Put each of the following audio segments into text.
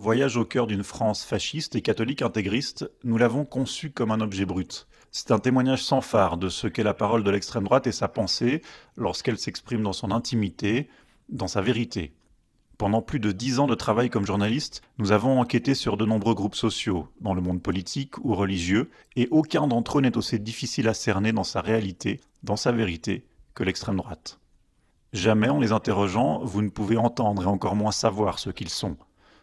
Voyage au cœur d'une France fasciste et catholique intégriste, nous l'avons conçu comme un objet brut. C'est un témoignage sans phare de ce qu'est la parole de l'extrême droite et sa pensée lorsqu'elle s'exprime dans son intimité, dans sa vérité. Pendant plus de dix ans de travail comme journaliste, nous avons enquêté sur de nombreux groupes sociaux, dans le monde politique ou religieux, et aucun d'entre eux n'est aussi difficile à cerner dans sa réalité, dans sa vérité, que l'extrême droite. Jamais en les interrogeant, vous ne pouvez entendre et encore moins savoir ce qu'ils sont,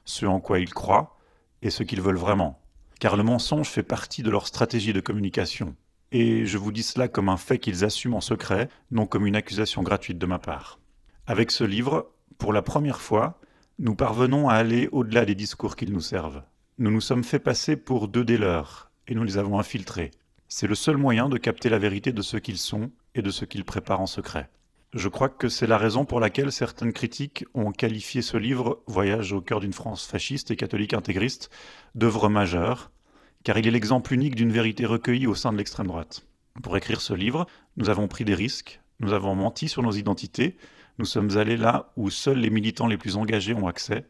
ce en quoi ils croient et ce qu'ils veulent vraiment. Car le mensonge fait partie de leur stratégie de communication. Et je vous dis cela comme un fait qu'ils assument en secret, non comme une accusation gratuite de ma part. Avec ce livre, pour la première fois, nous parvenons à aller au-delà des discours qu'ils nous servent. Nous nous sommes fait passer pour deux des leurs, et nous les avons infiltrés. C'est le seul moyen de capter la vérité de ce qu'ils sont et de ce qu'ils préparent en secret. Je crois que c'est la raison pour laquelle certaines critiques ont qualifié ce livre, Voyage au cœur d'une France fasciste et catholique intégriste, d'œuvre majeure, car il est l'exemple unique d'une vérité recueillie au sein de l'extrême droite. Pour écrire ce livre, nous avons pris des risques, nous avons menti sur nos identités, nous sommes allés là où seuls les militants les plus engagés ont accès,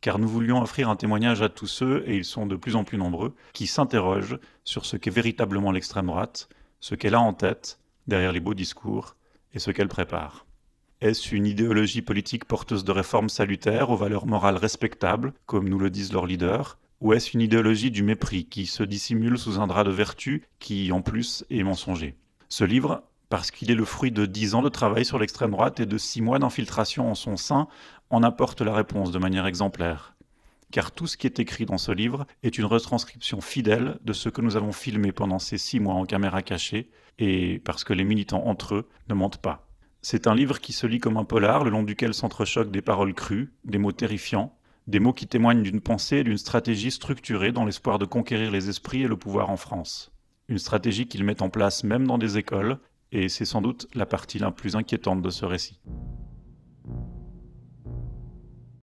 car nous voulions offrir un témoignage à tous ceux, et ils sont de plus en plus nombreux, qui s'interrogent sur ce qu'est véritablement l'extrême droite, ce qu'elle a en tête derrière les beaux discours, et ce qu'elle prépare. Est-ce une idéologie politique porteuse de réformes salutaires aux valeurs morales respectables, comme nous le disent leurs leaders, ou est-ce une idéologie du mépris qui se dissimule sous un drap de vertu qui, en plus, est mensonger Ce livre, parce qu'il est le fruit de dix ans de travail sur l'extrême droite et de six mois d'infiltration en son sein, en apporte la réponse de manière exemplaire car tout ce qui est écrit dans ce livre est une retranscription fidèle de ce que nous avons filmé pendant ces six mois en caméra cachée, et parce que les militants entre eux ne mentent pas. C'est un livre qui se lit comme un polar, le long duquel s'entrechoquent des paroles crues, des mots terrifiants, des mots qui témoignent d'une pensée et d'une stratégie structurée dans l'espoir de conquérir les esprits et le pouvoir en France. Une stratégie qu'ils mettent en place même dans des écoles, et c'est sans doute la partie la plus inquiétante de ce récit.